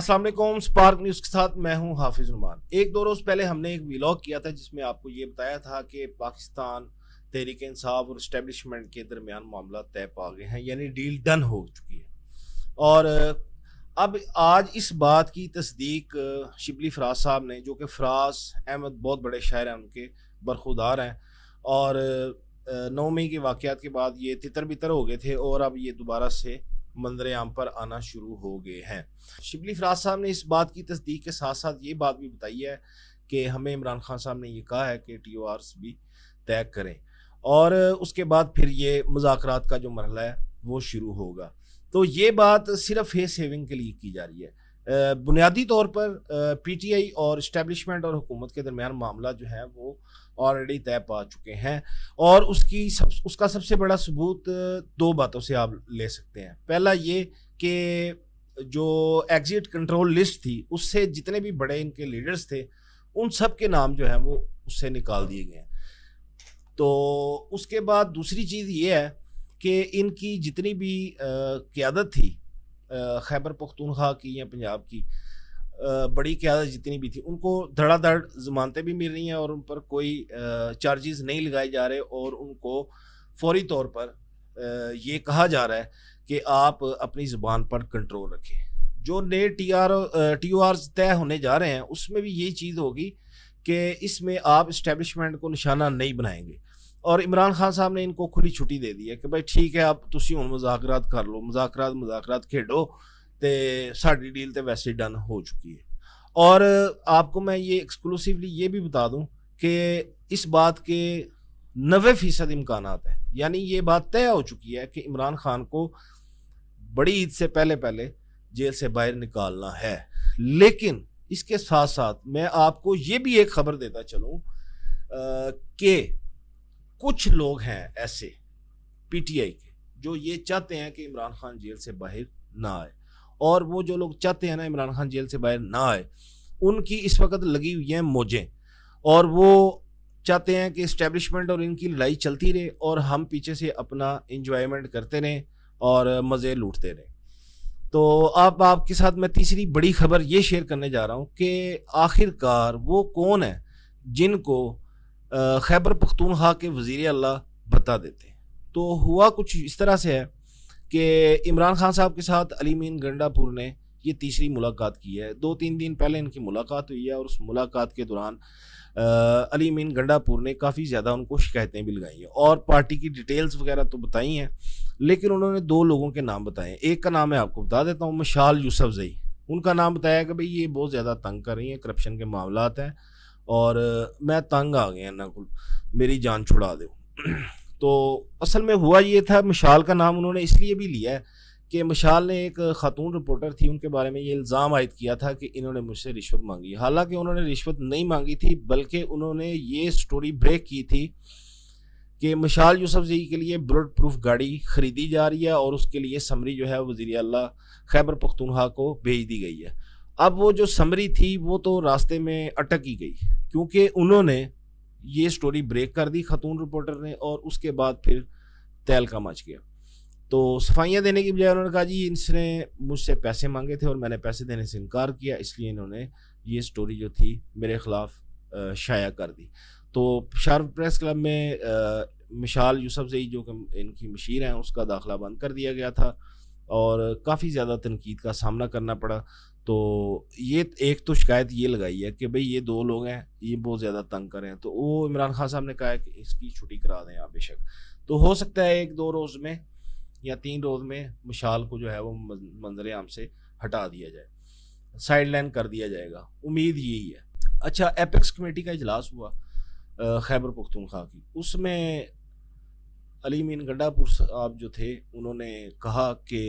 Aslam spark news के साथ मैं हूं हाफिज़ नुमान एक दो रोज़ पहले हमने एक व्लॉग किया था जिसमें आपको ये बताया था कि पाकिस्तान तहरीक इंसाफ और इस्टेबलिशमेंट के दरमियान मामला तय पा गए हैं यानी डील डन हो चुकी है और अब आज इस बात की तस्दीक शिबली फराज साहब ने जो कि फराज अहमद बहुत बड़े शायर हैं उनके बरखुदार हैं और नौ मई के वाक़ के बाद ये तितर बितर हो गए थे और अब ये दोबारा से मंदरयाम पर आना शुरू हो गए हैं शिबली फराज साहब ने इस बात की तस्दीक के साथ साथ ये बात भी बताई है कि हमें इमरान खान साहब ने यह कहा है कि टी ओ आर भी तय करें और उसके बाद फिर ये मुजाकर का जो मरला है वो शुरू होगा तो ये बात सिर्फ फेस सेविंग के लिए की जा रही है बुनियादी तौर पर पीटीआई और इस्टेबलिशमेंट और हुकूमत के दरमियान मामला जो है वो ऑलरेडी तय पा चुके हैं और उसकी सब उसका सबसे बड़ा सबूत दो बातों से आप ले सकते हैं पहला ये कि जो एग्जिट कंट्रोल लिस्ट थी उससे जितने भी बड़े इनके लीडर्स थे उन सब के नाम जो है वो उससे निकाल दिए गए तो उसके बाद दूसरी चीज़ ये है कि इनकी जितनी भी क्यादत थी खैबर पख्तूनख्वा की या पंजाब की बड़ी क्यादत जितनी भी थी उनको धड़ाधड़ जमानतें भी मिल रही हैं और उन पर कोई चार्जेस नहीं लगाए जा रहे और उनको फौरी तौर पर ये कहा जा रहा है कि आप अपनी ज़ुबान पर कंट्रोल रखें जो नए T R T O R तय होने जा रहे हैं उसमें भी यही चीज़ होगी कि इसमें आप इस्टेबलिशमेंट को निशाना नहीं बनाएंगे और इमरान खान साहब ने इनको खुली छुट्टी दे दी है कि भाई ठीक है आप तुम हूँ मुजाकर कर लो मुजाकर मुजाकर खेडो ਤੇ ਸਾਡੀ ਡੀਲ ਤੇ ਵੈਸੇ ਡਨ ਹੋ ਚुकी है और आपको मैं ये एक्सक्लूसिवली ये भी बता दूँ कि इस बात के नबे फ़ीसद इम्कान हैं यानी ये बात तय हो चुकी है कि इमरान खान को बड़ी ईद से पहले पहले जेल से बाहर निकालना है लेकिन इसके साथ साथ मैं आपको ये भी एक खबर देता चलूँ कि कुछ लोग हैं ऐसे पी टी आई के जो ये चाहते हैं कि इमरान खान जेल से बाहर ना आए और वो जो लोग चाहते हैं ना इमरान खान जेल से बाहर ना आए उनकी इस वक्त लगी हुई हैं मौजें और वो चाहते हैं कि इस्टेब्लिशमेंट और इनकी लड़ाई चलती रहे और हम पीछे से अपना इंजॉयमेंट करते रहें और मज़े लूटते रहें तो अब आपके साथ मैं तीसरी बड़ी खबर ये शेयर करने जा रहा हूँ कि आखिरकार वो कौन है जिनको खैबर पख्तूनखा के वज़ी अल्लाह बता देते हैं तो हुआ कुछ इस तरह से है कि इमरान खान साहब के साथ अली मीन गंडापुर ने ये तीसरी मुलाकात की है दो तीन दिन पहले इनकी मुलाकात हुई है और उस मुलाकात के दौरान अली मीन गंडापुर ने काफ़ी ज़्यादा उनको शिकायतें भी लगाई हैं और पार्टी की डिटेल्स वगैरह तो बताई हैं लेकिन उन्होंने दो लोगों के नाम बताए एक का नाम मैं आपको बता देता हूँ मशाल जई उनका नाम बताया कि भाई ये बहुत ज़्यादा तंग कर रही हैं करप्शन के मामला हैं और मैं तंग आ गया इन्होंने को मेरी जान छुड़ा दो तो असल में हुआ ये था मिशाल का नाम उन्होंने इसलिए भी लिया है कि मिशाल ने एक खातून रिपोर्टर थी उनके बारे में ये इल्ज़ाम आयद किया था कि इन्होंने मुझसे रिश्वत मांगी हालांकि उन्होंने रिश्वत नहीं मांगी थी बल्कि उन्होंने ये स्टोरी ब्रेक की थी कि मिशाल यूसफ जी के लिए बुलेट प्रूफ गाड़ी ख़रीदी जा रही है और उसके लिए समरी जो है वज़ी अला खैबर पख्तूनहा को भेज दी गई है अब वो जो समरी थी वो तो रास्ते में अटक ही गई क्योंकि उन्होंने ये स्टोरी ब्रेक कर दी खतून रिपोर्टर ने और उसके बाद फिर तैल का मच गया तो सफाइयाँ देने की बजाय उन्होंने कहा जी इसने मुझसे पैसे मांगे थे और मैंने पैसे देने से इनकार किया इसलिए इन्होंने ये स्टोरी जो थी मेरे ख़िलाफ़ शाया कर दी तो शार्प प्रेस क्लब में आ, मिशाल यूसफ जई जो कि इनकी मशीर हैं उसका दाखिला बंद कर दिया गया था और काफ़ी ज़्यादा तनकीद का सामना करना पड़ा तो ये एक तो शिकायत ये लगाई है कि भाई ये दो लोग हैं ये बहुत ज़्यादा तंग कर रहे हैं तो वो इमरान खान साहब ने कहा है कि इसकी छुट्टी करा दें आप बेशक तो हो सकता है एक दो रोज़ में या तीन रोज़ में मशाल को जो है वो मंजर आम से हटा दिया जाए साइड लाइन कर दिया जाएगा उम्मीद यही है अच्छा एपेक्स कमेटी का इजलास हुआ खैबर पुख्तनखा की उसमें अली मीन गड्डापुर साहब जो थे उन्होंने कहा कि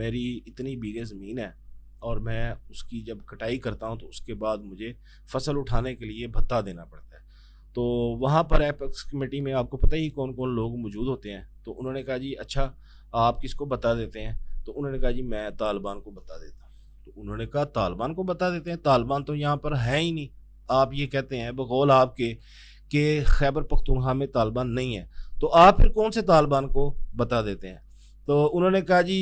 मेरी इतनी बीघे ज़मीन है और मैं उसकी जब कटाई करता हूँ तो उसके बाद मुझे फसल उठाने के लिए भत्ता देना पड़ता है तो वहाँ पर एपेक्स कमेटी में आपको पता ही कौन कौन लोग मौजूद होते हैं तो उन्होंने कहा जी अच्छा आप किसको बता देते हैं तो उन्होंने कहा जी मैं तालिबान को बता देता हूँ तो उन्होंने कहा तालिबान को बता देते हैं तालिबान तो यहाँ पर है ही नहीं आप ये कहते हैं बकौल आपके कि खैबर पख्तूनखा में तालिबान नहीं है तो आप फिर कौन से तालिबान को बता देते हैं तो उन्होंने कहा जी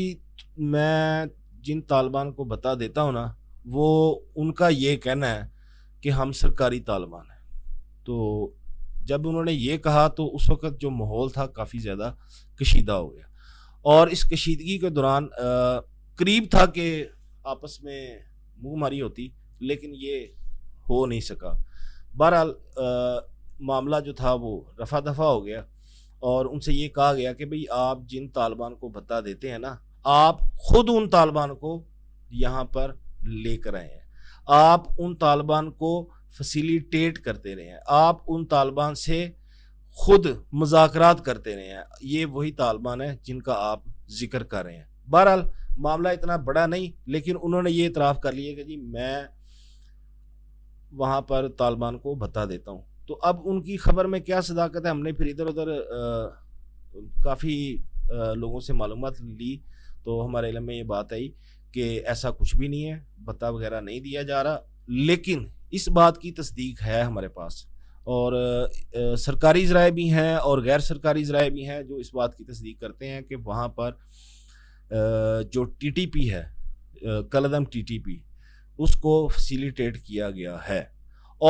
मैं जिन तालिबान को बता देता हूँ ना वो उनका ये कहना है कि हम सरकारी तालिबान हैं तो जब उन्होंने ये कहा तो उस वक़्त जो माहौल था काफ़ी ज़्यादा कशीदा हो गया और इस कशीदगी के दौरान करीब था कि आपस में मुँह मारी होती लेकिन ये हो नहीं सका बहरहाल मामला जो था वो रफा दफा हो गया और उनसे ये कहा गया कि भाई आप जिन तालिबान को बता देते हैं ना आप खुद उन तालिबान को यहाँ पर लेकर आए हैं आप उन तालिबान को फैसिलिटेट करते रहे हैं आप उन तालिबान से खुद मजाक करते रहे हैं ये वही तालिबान है जिनका आप जिक्र कर रहे हैं बहरहाल मामला इतना बड़ा नहीं लेकिन उन्होंने ये इतराफ़ कर लिया कि जी मैं वहाँ पर तालिबान को बता देता हूँ तो अब उनकी खबर में क्या सदाकत है हमने फिर इधर उधर काफ़ी लोगों से मालूम ली तो हमारे इलम में ये बात आई कि ऐसा कुछ भी नहीं है भत्ता वगैरह नहीं दिया जा रहा लेकिन इस बात की तस्दीक है हमारे पास और सरकारी ज़राए भी हैं और गैर सरकारी ज़राए भी हैं जो इस बात की तस्दीक करते हैं कि वहाँ पर टी जो टीटीपी है कलदम टीटीपी उसको फैसिलिटेट किया गया है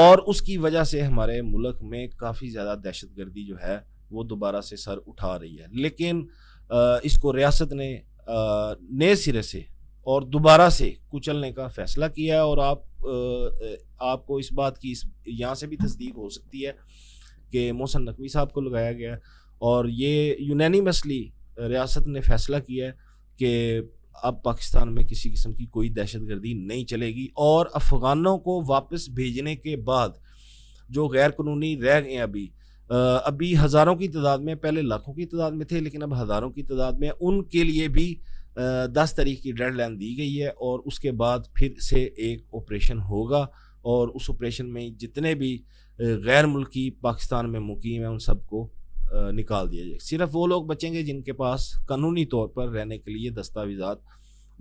और उसकी वजह से हमारे मुल्क में काफ़ी ज़्यादा दहशत गर्दी जो है वो दोबारा से सर उठा रही है लेकिन इसको रियासत ने नए सिरे से और दोबारा से कुचलने का फैसला किया है और आप आपको इस बात की इस यहाँ से भी तस्दीक हो सकती है कि मोहसन नकवी साहब को लगाया गया और ये यूनानिमसली रियासत ने फैसला किया है कि अब पाकिस्तान में किसी किस्म की कोई दहशत गर्दी नहीं चलेगी और अफ़गानों को वापस भेजने के बाद जो गैर कानूनी रह गए अभी अभी हज़ारों की तादाद में पहले लाखों की तादाद में थे लेकिन अब हज़ारों की तादाद में उनके लिए भी दस तारीख की डेड लाइन दी गई है और उसके बाद फिर से एक ऑपरेशन होगा और उस ऑपरेशन में जितने भी गैर मुल्की पाकिस्तान में मुकीम हैं उन सबको निकाल दिया जाए सिर्फ वो लोग बचेंगे जिनके पास कानूनी तौर पर रहने के लिए दस्तावेज़ा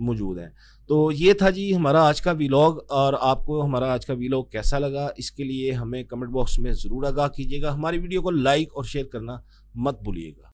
मौजूद हैं तो ये था जी हमारा आज का वीलॉग और आपको हमारा आज का वीलॉग कैसा लगा इसके लिए हमें कमेंट बॉक्स में ज़रूर आगाह कीजिएगा हमारी वीडियो को लाइक और शेयर करना मत भूलिएगा